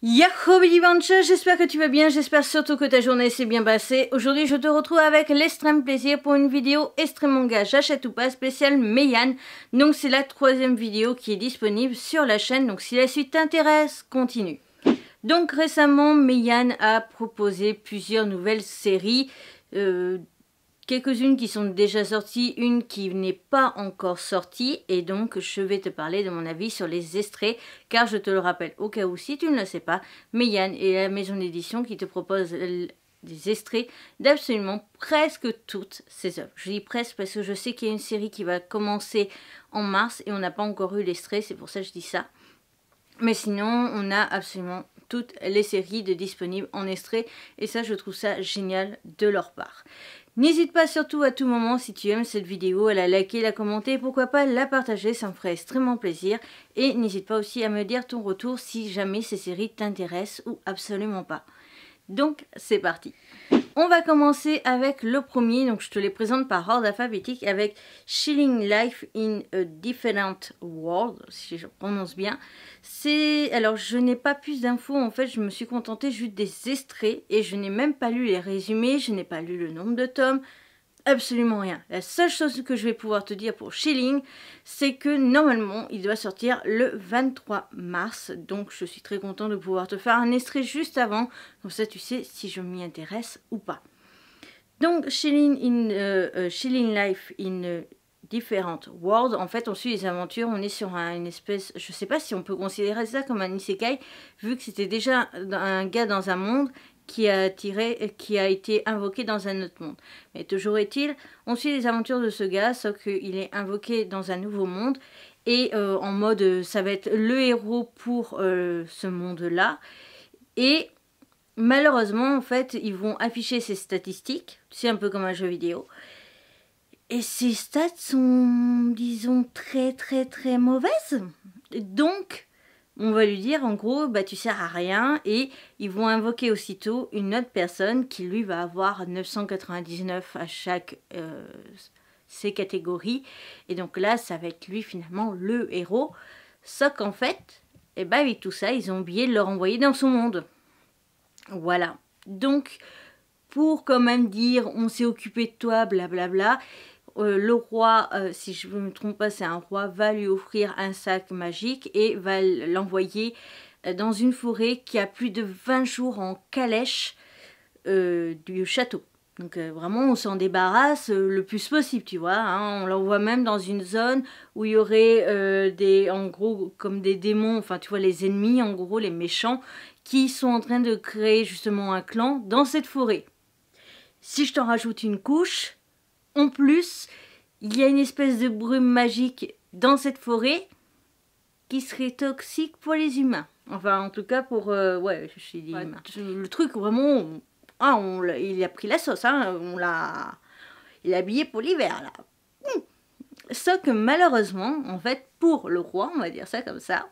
Yahoo Bancha, j'espère que tu vas bien, j'espère surtout que ta journée s'est bien passée. Aujourd'hui je te retrouve avec l'extrême plaisir pour une vidéo extrême manga j'achète ou pas spéciale Meian. Donc c'est la troisième vidéo qui est disponible sur la chaîne, donc si la suite t'intéresse, continue. Donc récemment Meian a proposé plusieurs nouvelles séries euh, quelques-unes qui sont déjà sorties, une qui n'est pas encore sortie et donc je vais te parler de mon avis sur les extraits car je te le rappelle au cas où si tu ne le sais pas, Yann est la maison d'édition qui te propose des extraits d'absolument presque toutes ses œuvres. Je dis presque parce que je sais qu'il y a une série qui va commencer en mars et on n'a pas encore eu l'extrait, c'est pour ça que je dis ça. Mais sinon, on a absolument toutes les séries de disponibles en extrait et ça je trouve ça génial de leur part. N'hésite pas surtout à tout moment si tu aimes cette vidéo à la liker, la commenter pourquoi pas la partager, ça me ferait extrêmement plaisir. Et n'hésite pas aussi à me dire ton retour si jamais ces séries t'intéressent ou absolument pas. Donc c'est parti on va commencer avec le premier, donc je te les présente par ordre alphabétique avec Chilling Life in a Different World, si je prononce bien. C'est alors je n'ai pas plus d'infos en fait, je me suis contentée juste des extraits et je n'ai même pas lu les résumés, je n'ai pas lu le nombre de tomes absolument rien. La seule chose que je vais pouvoir te dire pour Shilling, c'est que normalement, il doit sortir le 23 mars. Donc, je suis très content de pouvoir te faire un extrait juste avant. Comme ça, tu sais si je m'y intéresse ou pas. Donc, Shilling, in, euh, euh, Life in euh, different world En fait, on suit les aventures, on est sur une espèce, je sais pas si on peut considérer ça comme un isekai, vu que c'était déjà un gars dans un monde qui a, qui a été invoqué dans un autre monde. Mais toujours est-il, on suit les aventures de ce gars, sauf qu'il est invoqué dans un nouveau monde, et euh, en mode, euh, ça va être le héros pour euh, ce monde-là. Et malheureusement, en fait, ils vont afficher ces statistiques, c'est un peu comme un jeu vidéo. Et ces stats sont, disons, très très très mauvaises. Donc, on va lui dire en gros bah tu sers à rien et ils vont invoquer aussitôt une autre personne qui lui va avoir 999 à chaque euh, ces catégories et donc là ça va être lui finalement le héros sauf qu'en fait et eh ben, avec tout ça ils ont oublié de le renvoyer dans son monde voilà donc pour quand même dire on s'est occupé de toi blablabla bla bla, euh, le roi, euh, si je ne me trompe pas, c'est un roi, va lui offrir un sac magique et va l'envoyer euh, dans une forêt qui a plus de 20 jours en calèche du château. Donc vraiment, on s'en débarrasse le plus possible, tu vois. Hein. On l'envoie même dans une zone où il y aurait des, en gros, comme des démons, enfin tu vois, les ennemis, en gros, les méchants, qui sont en train de créer justement un clan dans cette forêt. Si je t'en rajoute une couche, en plus, il y a une espèce de brume magique dans cette forêt qui serait toxique pour les humains. Enfin, en tout cas, pour. Euh, ouais, je suis dit. le truc, vraiment. ah, il a pris la sauce, hein. On l'a. Il a habillé pour l'hiver, là. Sauf que malheureusement, en fait, pour le roi, on va dire ça comme ça,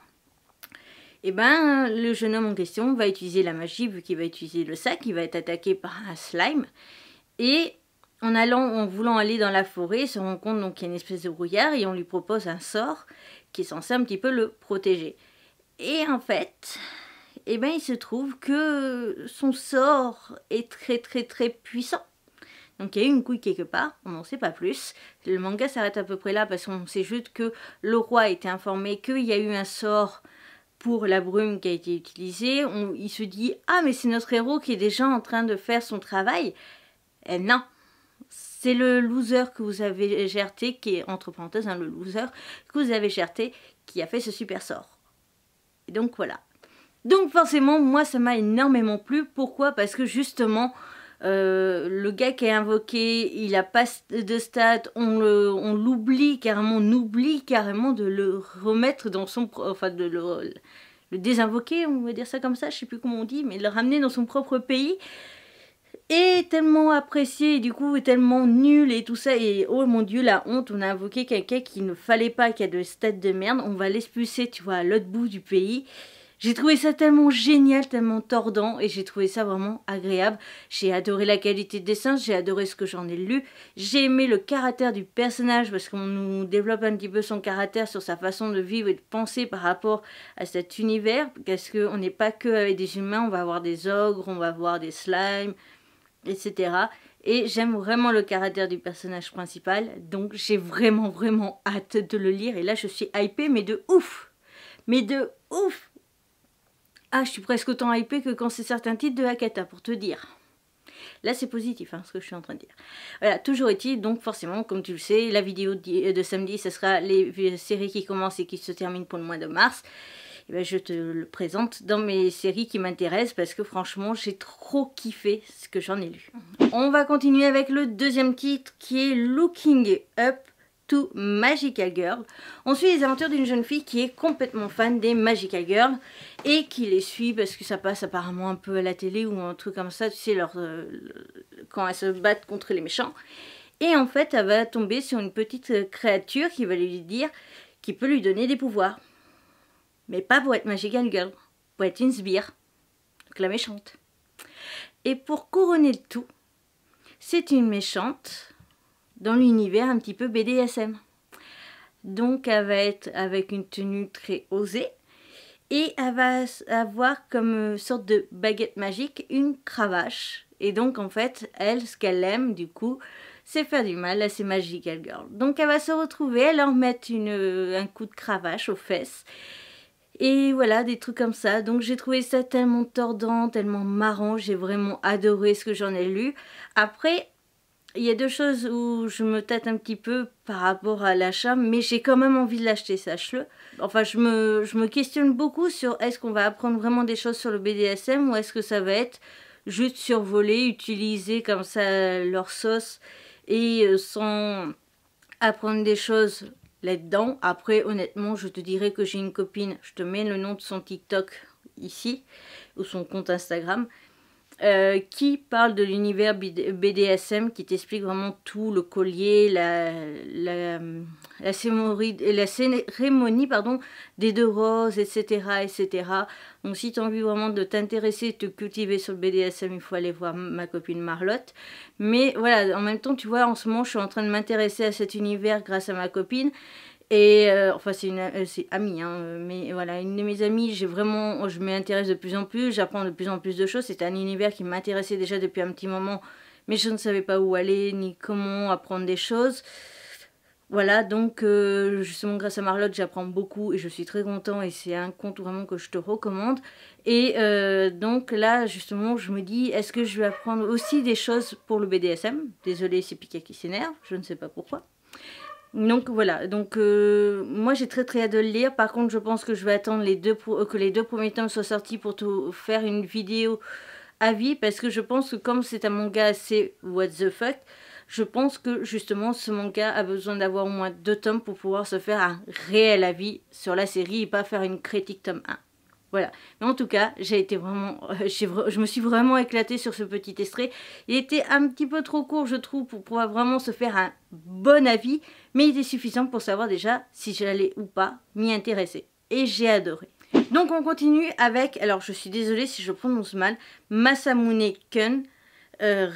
et eh ben, le jeune homme en question va utiliser la magie, vu qu'il va utiliser le sac, il va être attaqué par un slime. Et en allant, en voulant aller dans la forêt, il se rend compte donc qu'il y a une espèce de brouillard et on lui propose un sort qui est censé un petit peu le protéger. Et en fait, eh ben, il se trouve que son sort est très très très puissant. Donc il y a eu une couille quelque part, on n'en sait pas plus. Le manga s'arrête à peu près là parce qu'on sait juste que le roi a été informé qu'il y a eu un sort pour la brume qui a été utilisée. On, il se dit Ah, mais c'est notre héros qui est déjà en train de faire son travail. Et eh, non, c'est le loser que vous avez gerté, qui est entre parenthèses hein, le loser, que vous avez gerté, qui a fait ce super sort. Et donc voilà. Donc forcément, moi ça m'a énormément plu. Pourquoi Parce que justement, euh, le gars qui est invoqué, il a pas de stats, on l'oublie carrément, on oublie carrément de le remettre dans son... Enfin, de le, le désinvoquer, on va dire ça comme ça, je sais plus comment on dit, mais le ramener dans son propre pays et tellement apprécié du coup est tellement nul et tout ça et oh mon dieu la honte on a invoqué quelqu'un qui ne fallait pas qui a de stade de merde on va l'expulser tu vois à l'autre bout du pays j'ai trouvé ça tellement génial, tellement tordant et j'ai trouvé ça vraiment agréable. J'ai adoré la qualité de dessin, j'ai adoré ce que j'en ai lu, j'ai aimé le caractère du personnage parce qu'on nous développe un petit peu son caractère sur sa façon de vivre et de penser par rapport à cet univers parce qu'on n'est pas que avec des humains, on va avoir des ogres, on va avoir des slimes, etc. Et j'aime vraiment le caractère du personnage principal, donc j'ai vraiment vraiment hâte de le lire. Et là, je suis hypée, mais de ouf Mais de ouf Ah, je suis presque autant hypée que quand c'est certains titres de Hakata, pour te dire. Là, c'est positif, hein, ce que je suis en train de dire. Voilà, toujours est-il, donc forcément, comme tu le sais, la vidéo euh, de samedi, ce sera les séries qui commencent et qui se terminent pour le mois de mars. Eh ben, je te le présente dans mes séries qui m'intéressent parce que franchement, j'ai trop kiffé ce que j'en ai lu. Mhm. On va continuer avec le deuxième titre qui est Looking Up to Magical Girl. On suit les aventures d'une jeune fille qui est complètement fan des Magical Girl. et qui les suit parce que ça passe apparemment un peu à la télé ou un truc comme ça, tu sais, leur, euh, quand elles se battent contre les méchants. Et en fait, elle va tomber sur une petite créature qui va lui dire, qui peut lui donner des pouvoirs mais pas pour être Magical Girl, pour être une sbire, donc la méchante. Et pour couronner le tout, c'est une méchante dans l'univers un petit peu BDSM. Donc elle va être avec une tenue très osée et elle va avoir comme euh, sorte de baguette magique une cravache. Et donc en fait, elle, ce qu'elle aime du coup, c'est faire du mal à ses magical girls. Donc elle va se retrouver, elle leur mettre euh, un coup de cravache aux fesses et voilà, des trucs comme ça. Donc j'ai trouvé ça tellement tordant, tellement marrant. J'ai vraiment adoré ce que j'en ai lu. Après, il y a deux choses où je me tâte un petit peu par rapport à l'achat, mais j'ai quand même envie de l'acheter, sache-le. Enfin, je me, je me questionne beaucoup sur est-ce qu'on va apprendre vraiment des choses sur le BDSM ou est-ce que ça va être juste survoler, utiliser comme ça leur sauce et euh, sans apprendre des choses dedans Après, honnêtement, je te dirais que j'ai une copine. Je te mets le nom de son TikTok ici, ou son compte Instagram. Euh, qui parle de l'univers BDSM, qui t'explique vraiment tout, le collier, la, la, cérémonie, pardon, des deux roses, etc. etc. Donc si tu as envie vraiment de t'intéresser, de te cultiver sur le BDSM, il faut aller voir ma copine Marlotte. Mais voilà, en même temps, tu vois, en ce moment, je suis en train de m'intéresser à cet univers grâce à ma copine. Et euh, enfin, c'est une euh, amie, hein, euh, mais voilà, une de mes amies, j'ai vraiment, je m'y intéresse de plus en plus, j'apprends de plus en plus de choses. C'est un univers qui m'intéressait déjà depuis un petit moment, mais je ne savais pas où aller ni comment apprendre des choses. Voilà, donc justement grâce à Marlotte, j'apprends beaucoup et je suis très content et c'est un compte vraiment que je te recommande. Et donc là, justement, je me dis, est-ce que je vais apprendre aussi des choses pour le BDSM Désolée, c'est Pika qui s'énerve, je ne sais pas pourquoi. Donc voilà, donc euh, moi j'ai très très hâte de le lire. Par contre, je pense que je vais attendre les deux que les deux premiers tomes soient sortis pour tout, faire une vidéo avis parce que je pense que comme c'est un manga assez what the fuck, je pense que justement ce manga a besoin d'avoir au moins deux tomes pour pouvoir se faire un réel avis sur la série et pas faire une critique tome 1. Voilà. Mais en tout cas, j'ai été vraiment, euh, je me suis vraiment éclatée sur ce petit extrait. Il était un petit peu trop court, je trouve, pour pouvoir vraiment se faire un bon avis, mais il était suffisant pour savoir déjà si j'allais ou pas m'y intéresser. Et j'ai adoré. Donc on continue avec, alors je suis désolée si je prononce mal, Masamune Kun, euh,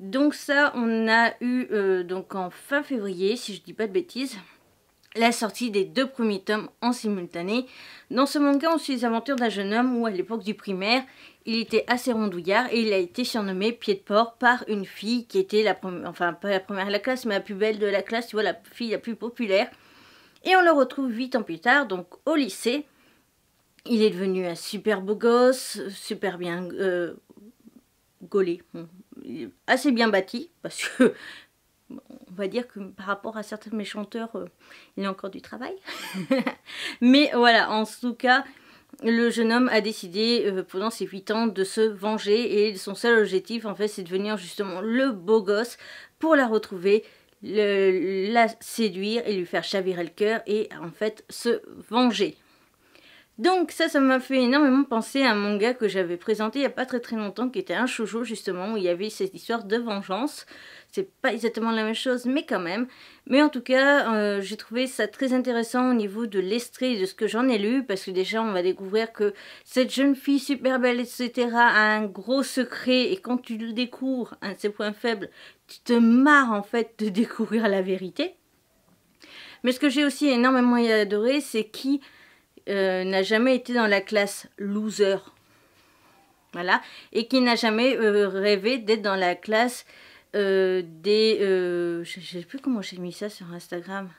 Donc ça, on a eu euh, donc en fin février, si je dis pas de bêtises la sortie des deux premiers tomes en simultané. Dans ce manga, on suit les aventures d'un jeune homme où, à l'époque du primaire, il était assez rondouillard et il a été surnommé pied de porc par une fille qui était la première, enfin pas la première de la classe, mais la plus belle de la classe, tu vois, la fille la plus populaire. Et on le retrouve huit ans plus tard, donc au lycée. Il est devenu un super beau gosse, super bien euh, gaulé, assez bien bâti, parce que on va dire que par rapport à certains de chanteurs, euh, il y a encore du travail. Mais voilà, en tout cas, le jeune homme a décidé euh, pendant ses 8 ans de se venger et son seul objectif en fait c'est de devenir justement le beau gosse pour la retrouver, la séduire et lui faire chavirer le cœur et en fait se venger. Donc ça, ça m'a fait énormément penser à un manga que j'avais présenté il n'y a pas très très longtemps qui était un shoujo justement où il y avait cette histoire de vengeance c'est pas exactement la même chose, mais quand même. Mais en tout cas, euh, j'ai trouvé ça très intéressant au niveau de l'estrie, de ce que j'en ai lu, parce que déjà, on va découvrir que cette jeune fille super belle, etc., a un gros secret, et quand tu le découvres, un hein, de ses points faibles, tu te marres en fait de découvrir la vérité. Mais ce que j'ai aussi énormément adoré, c'est qui euh, n'a jamais été dans la classe loser, voilà, et qui n'a jamais euh, rêvé d'être dans la classe euh, des... Euh, je, sais plus comment j'ai mis ça sur Instagram.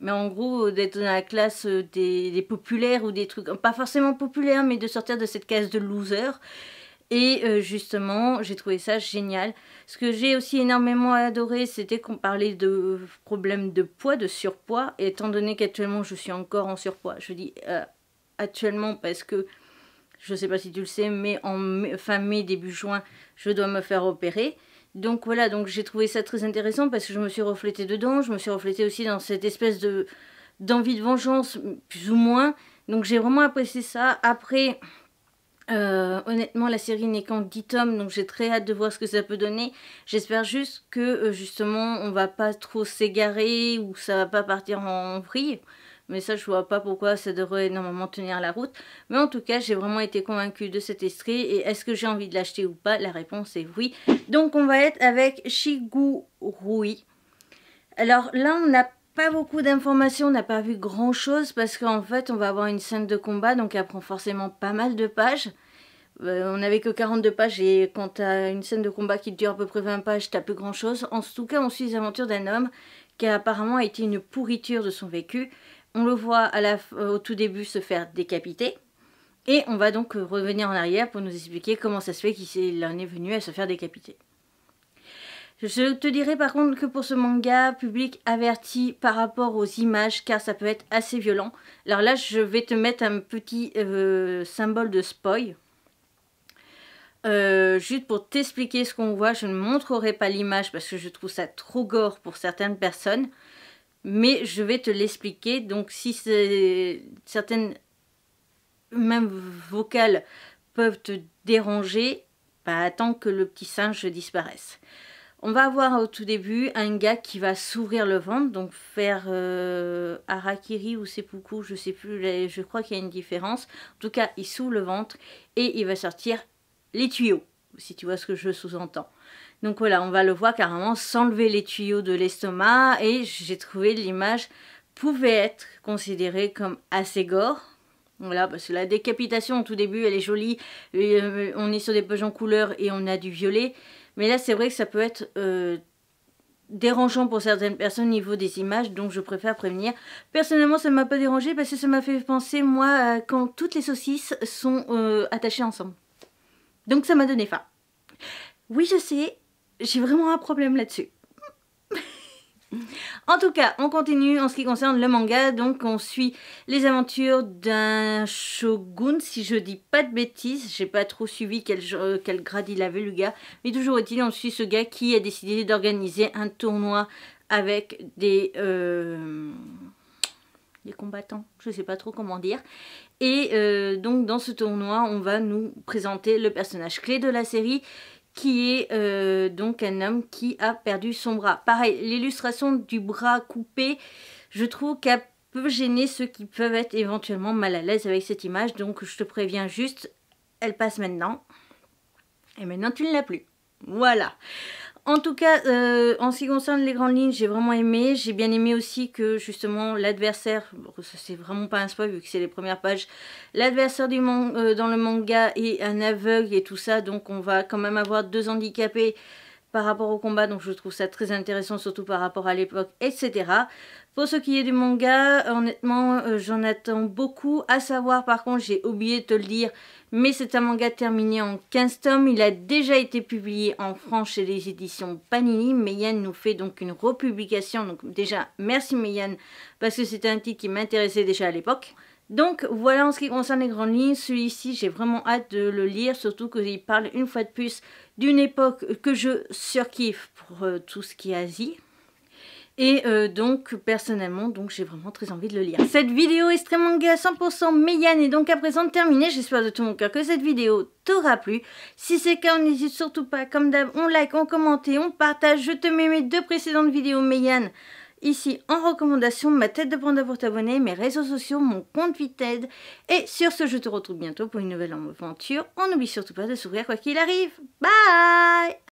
Mais en gros, euh, d'être dans la classe des, des, populaires ou des trucs, pas forcément populaires, mais de sortir de cette case de loser. Et justement, j'ai trouvé ça génial. Ce que j'ai aussi énormément adoré, c'était qu'on parlait de problèmes de poids, de surpoids. Et étant donné qu'actuellement, je suis encore en surpoids, je dis actuellement parce que, je ne sais pas si tu le sais, mais en fin mai, début juin, je dois me faire opérer. Donc voilà, donc j'ai trouvé ça très intéressant parce que je me suis reflétée dedans, je me suis reflétée aussi dans cette espèce de d'envie de vengeance, plus ou moins. Donc j'ai vraiment apprécié ça. Après, euh, honnêtement, la série n'est qu'en 10 tomes, donc j'ai très hâte de voir ce que ça peut donner. J'espère juste que, euh, justement, on va pas trop s'égarer ou ça va pas partir en vrille. Mais ça, je vois pas pourquoi ça devrait énormément tenir la route. Mais en tout cas, j'ai vraiment été convaincue de cet esprit. Et est-ce que j'ai envie de l'acheter ou pas La réponse est oui. Donc, on va être avec Shigurui. Alors là, on n'a pas beaucoup d'informations, on n'a pas vu grand chose parce qu'en fait, on va avoir une scène de combat, donc elle prend forcément pas mal de pages. Euh, on n'avait que 42 pages et quand t'as une scène de combat qui dure à peu près 20 pages, t'as plus grand chose. En tout cas, on suit les aventures d'un homme qui a apparemment été une pourriture de son vécu on le voit euh, au tout début se faire décapiter. Et on va donc euh, revenir en arrière pour nous expliquer comment ça se fait qu'il en est venu à se faire décapiter. Je te dirais par contre que pour ce manga, public averti par rapport aux images, car ça peut être assez violent. Alors là, je vais te mettre un petit euh, symbole de spoil. juste pour t'expliquer ce qu'on voit, je ne montrerai pas l'image parce que je trouve ça trop gore pour certaines personnes mais je vais te l'expliquer. Donc si certaines mêmes vocales peuvent te déranger, bah, attends que le petit singe disparaisse. On va avoir au tout début un gars qui va s'ouvrir le ventre, donc faire arakiri euh, harakiri ou seppuku, je sais plus, je crois qu'il y a une différence. En tout cas, il s'ouvre le ventre et il va sortir les tuyaux, si tu vois ce que je sous-entends. Donc voilà, on va le voir carrément s'enlever les tuyaux de l'estomac et j'ai trouvé l'image pouvait être considérée comme assez gore. Voilà, parce que la décapitation au tout début, elle est jolie, euh, on est sur des pages en couleur et on a du violet. Mais là, c'est vrai que ça peut être euh, dérangeant pour certaines personnes au niveau des images, donc je préfère prévenir. Personnellement, ça ne m'a pas dérangé parce que ça m'a fait penser, moi, quand toutes les saucisses sont euh, attachées ensemble. Donc ça m'a donné faim. Oui, je sais, j'ai vraiment un problème là-dessus. en tout cas, on continue en ce qui concerne le manga. Donc, on suit les aventures d'un shogun, si je dis pas de bêtises. J'ai pas trop suivi quel, quel, grade il avait, le gars. Mais toujours est-il, on suit ce gars qui a décidé d'organiser un tournoi avec des... Euh, des combattants, je sais pas trop comment dire. Et euh, donc dans ce tournoi, on va nous présenter le personnage clé de la série qui est euh, donc un homme qui a perdu son bras. Pareil, l'illustration du bras coupé, je trouve qu'elle peut gêner ceux qui peuvent être éventuellement mal à l'aise avec cette image. Donc je te préviens juste, elle passe maintenant. Et maintenant tu ne l'as plus. Voilà. En tout cas, euh, en ce qui concerne les grandes lignes, j'ai vraiment aimé. J'ai bien aimé aussi que justement l'adversaire, c'est vraiment pas un spoil vu que c'est les premières pages, l'adversaire euh, dans le manga est un aveugle et tout ça, donc on va quand même avoir deux handicapés par rapport au combat, donc je trouve ça très intéressant, surtout par rapport à l'époque, etc. Pour ce qui est du manga, euh, honnêtement, euh, j'en attends beaucoup. À savoir, par contre, j'ai oublié de te le dire, mais c'est un manga terminé en 15 tomes. Il a déjà été publié en France chez les éditions Panini. Meiyan nous fait donc une republication. Donc déjà, merci Meiyan, parce que c'était un titre qui m'intéressait déjà à l'époque. Donc voilà en ce qui concerne les grandes lignes, celui-ci j'ai vraiment hâte de le lire, surtout qu'il parle une fois de plus d'une époque que je surkiffe pour euh, tout ce qui est Asie. Et euh, donc, personnellement, donc j'ai vraiment très envie de le lire. Cette vidéo est extrêmement à 100% Yann est donc à présent terminée. J'espère de tout mon cœur que cette vidéo t'aura plu. Si c'est le cas, n'hésite surtout pas. Comme d'hab, on like, on commente et on partage. Je te mets mes deux précédentes vidéos Yann... Ici, en recommandation, ma tête de panda pour t'abonner, mes réseaux sociaux, mon compte Vited. Et sur ce, je te retrouve bientôt pour une nouvelle aventure. On n'oublie surtout pas de sourire quoi qu'il arrive. Bye